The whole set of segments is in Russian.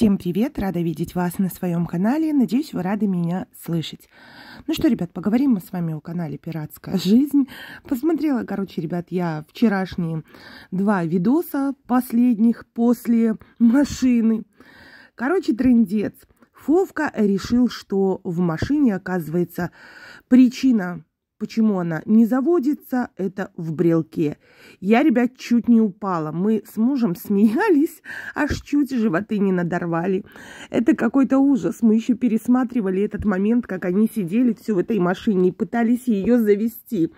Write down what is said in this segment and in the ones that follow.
Всем привет! Рада видеть вас на своем канале. Надеюсь, вы рады меня слышать. Ну что, ребят, поговорим мы с вами о канале «Пиратская жизнь». Посмотрела, короче, ребят, я вчерашние два видоса последних после машины. Короче, трендец. Фовка решил, что в машине, оказывается, причина Почему она не заводится, это в брелке. Я, ребят, чуть не упала. Мы с мужем смеялись, аж чуть животы не надорвали. Это какой-то ужас. Мы еще пересматривали этот момент, как они сидели все в этой машине и пытались ее завести.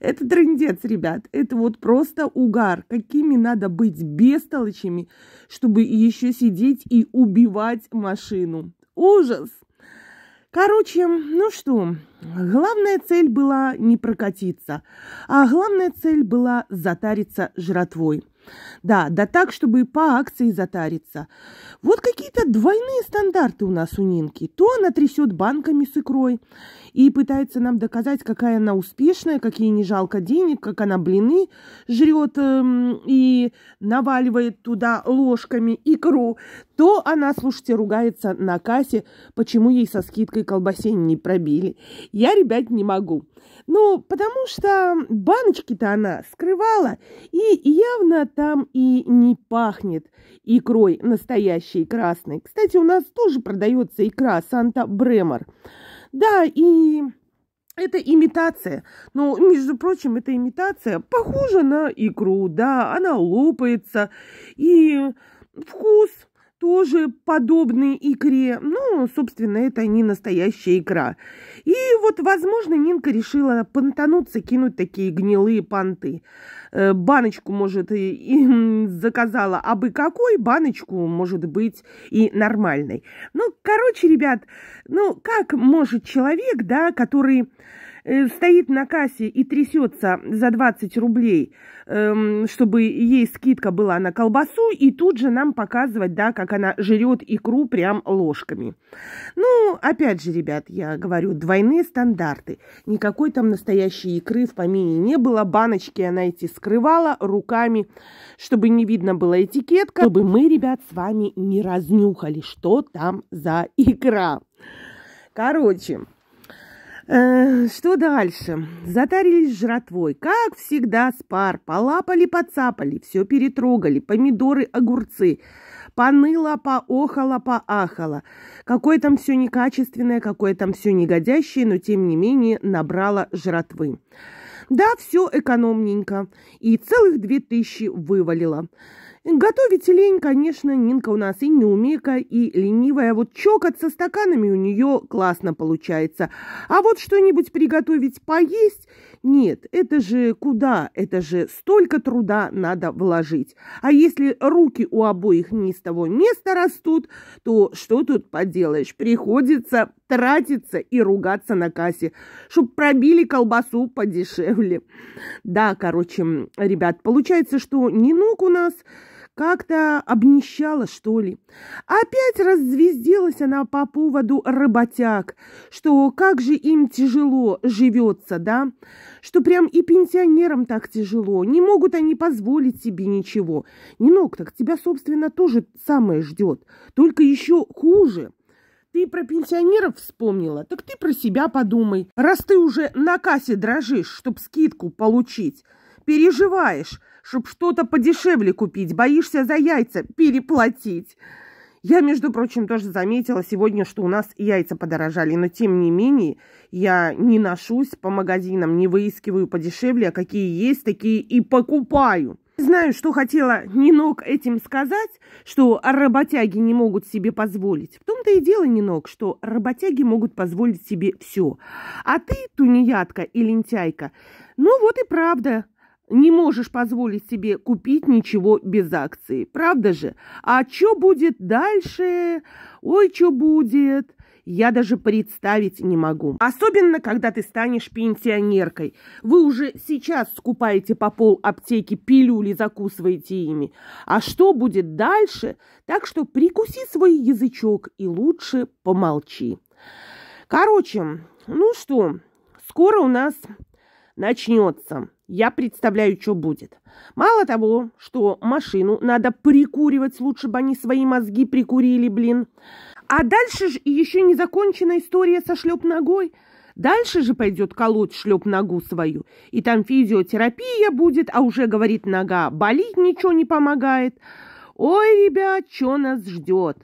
Это трендец, ребят. Это вот просто угар. Какими надо быть бестолочами, чтобы еще сидеть и убивать машину. Ужас! Короче, ну что, главная цель была не прокатиться, а главная цель была затариться жратвой. Да, да так, чтобы и по акции затариться. Вот какие-то двойные стандарты у нас у Нинки. То она трясет банками с икрой и пытается нам доказать, какая она успешная, как ей не жалко денег, как она блины жрет эм, и наваливает туда ложками икру. То она, слушайте, ругается на кассе, почему ей со скидкой колбасе не пробили. Я, ребят, не могу. Ну, потому что баночки-то она скрывает покрывала, и явно там и не пахнет икрой настоящей красной. Кстати, у нас тоже продается икра Санта-Бремор. Да, и это имитация. Но, ну, между прочим, это имитация похожа на икру, да, она лопается, и вкус тоже подобны икре. Ну, собственно, это не настоящая икра. И вот, возможно, Нинка решила понтануться, кинуть такие гнилые понты. Э, баночку, может, и, и заказала, а бы какой баночку, может быть, и нормальной. Ну, короче, ребят, ну, как может человек, да, который э, стоит на кассе и трясется за 20 рублей, Эм, чтобы ей скидка была на колбасу, и тут же нам показывать, да, как она жрет икру прям ложками. Ну, опять же, ребят, я говорю, двойные стандарты. Никакой там настоящей икры в помине не было, баночки она эти скрывала руками, чтобы не видно была этикетка, чтобы мы, ребят, с вами не разнюхали, что там за икра. Короче, Э, что дальше? Затарились жратвой. Как всегда, спар. Полапали, подцапали, все перетрогали. Помидоры, огурцы. Поныла, поохала, поахало. Какое там все некачественное, какое там все негодящее, но тем не менее набрала жратвы. Да, все экономненько. И целых две тысячи вывалила. Готовить лень, конечно, Нинка у нас и неумека, и ленивая. Вот чокать со стаканами у нее классно получается. А вот что-нибудь приготовить поесть нет, это же куда, это же столько труда надо вложить. А если руки у обоих не с того места растут, то что тут поделаешь? Приходится тратиться и ругаться на кассе, чтобы пробили колбасу подешевле. Да, короче, ребят, получается, что ни ног у нас как-то обнищала, что ли. Опять раззвездилась она по поводу работяг, что как же им тяжело живется, да? Что прям и пенсионерам так тяжело, не могут они позволить себе ничего. Не Нинок, так тебя, собственно, тоже самое ждет, только еще хуже. Ты про пенсионеров вспомнила, так ты про себя подумай. Раз ты уже на кассе дрожишь, чтоб скидку получить, переживаешь, чтоб что-то подешевле купить. Боишься за яйца переплатить. Я, между прочим, тоже заметила сегодня, что у нас яйца подорожали, но тем не менее я не ношусь по магазинам, не выискиваю подешевле, а какие есть, такие и покупаю. Знаю, что хотела Нинок этим сказать, что работяги не могут себе позволить. В том-то и дело, Нинок, что работяги могут позволить себе все. А ты, тунеядка и лентяйка, ну вот и правда, не можешь позволить себе купить ничего без акции, правда же? А что будет дальше? Ой, что будет? Я даже представить не могу. Особенно, когда ты станешь пенсионеркой. Вы уже сейчас скупаете по пол аптеки пилюли, закусываете ими. А что будет дальше? Так что прикуси свой язычок и лучше помолчи. Короче, ну что, скоро у нас начнется. Я представляю, что будет. Мало того, что машину надо прикуривать, лучше бы они свои мозги прикурили, блин. А дальше же еще не закончена история со шлеп ногой. Дальше же пойдет колоть шлеп ногу свою. И там физиотерапия будет, а уже, говорит, нога болит, ничего не помогает. Ой, ребят, что нас ждет?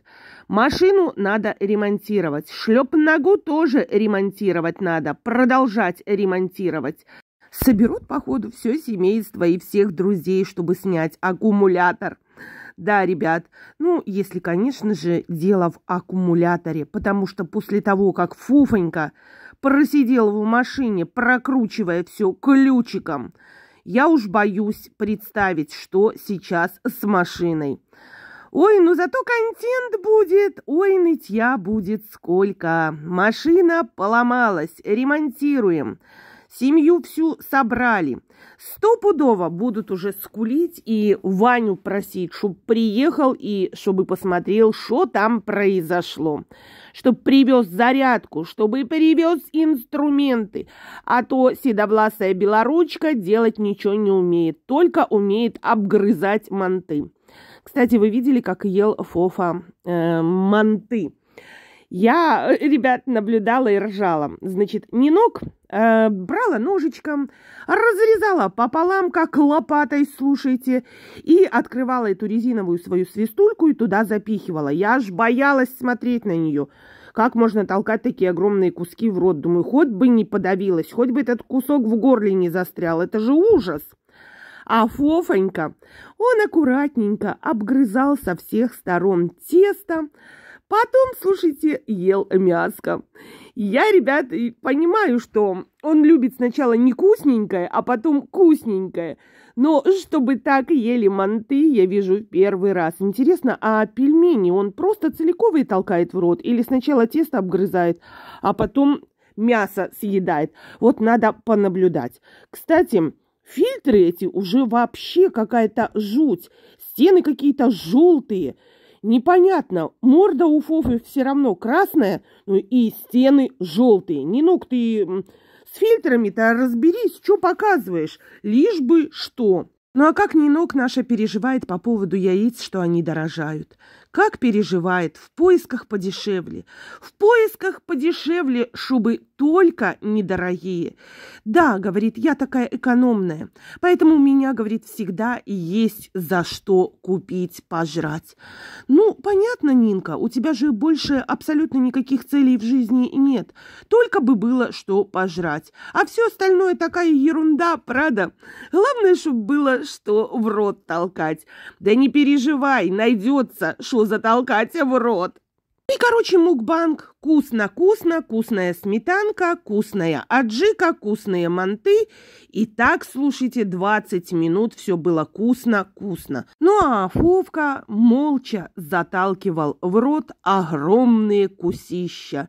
Машину надо ремонтировать, шлеп ногу тоже ремонтировать надо, продолжать ремонтировать. Соберут, походу, все семейство и всех друзей, чтобы снять аккумулятор. Да, ребят, ну, если, конечно же, дело в аккумуляторе, потому что после того, как Фуфонька просидела в машине, прокручивая все ключиком, я уж боюсь представить, что сейчас с машиной. Ой, ну зато контент будет, ой, нытья будет сколько. Машина поломалась, ремонтируем семью всю собрали. Стопудово будут уже скулить и Ваню просить, чтобы приехал и чтобы посмотрел, что там произошло. Чтобы привез зарядку, чтобы привез инструменты. А то седовласая белоручка делать ничего не умеет, только умеет обгрызать манты. Кстати, вы видели, как ел Фофа э, манты? Я, э, ребят, наблюдала и ржала. Значит, Нинок э, брала ножичком, разрезала пополам, как лопатой, слушайте, и открывала эту резиновую свою свистульку и туда запихивала. Я аж боялась смотреть на нее. Как можно толкать такие огромные куски в рот? Думаю, хоть бы не подавилась, хоть бы этот кусок в горле не застрял. Это же ужас! А Фофонька, он аккуратненько обгрызал со всех сторон тесто, Потом, слушайте, ел мяско. Я, ребят, понимаю, что он любит сначала не вкусненькое, а потом вкусненькое. Но чтобы так ели манты, я вижу первый раз. Интересно, а пельмени он просто целиковые толкает в рот? Или сначала тесто обгрызает, а потом мясо съедает? Вот надо понаблюдать. Кстати, фильтры эти уже вообще какая-то жуть. Стены какие-то желтые. Непонятно, морда у Фофы все равно красная, ну и стены желтые. Не ну ты с фильтрами-то разберись, что показываешь, лишь бы что. Ну а как Нинок наша переживает по поводу яиц, что они дорожают? как переживает, в поисках подешевле. В поисках подешевле шубы только недорогие. Да, говорит, я такая экономная, поэтому у меня, говорит, всегда есть за что купить, пожрать. Ну, понятно, Нинка, у тебя же больше абсолютно никаких целей в жизни нет. Только бы было что пожрать. А все остальное такая ерунда, правда? Главное, чтобы было что в рот толкать. Да не переживай, найдется, что голову затолкать в рот. И, короче, мукбанг. Кусно-кусно, вкусная сметанка, вкусная, аджика, вкусные манты. И так, слушайте, 20 минут все было вкусно, вкусно. Ну а Фовка молча заталкивал в рот огромные кусища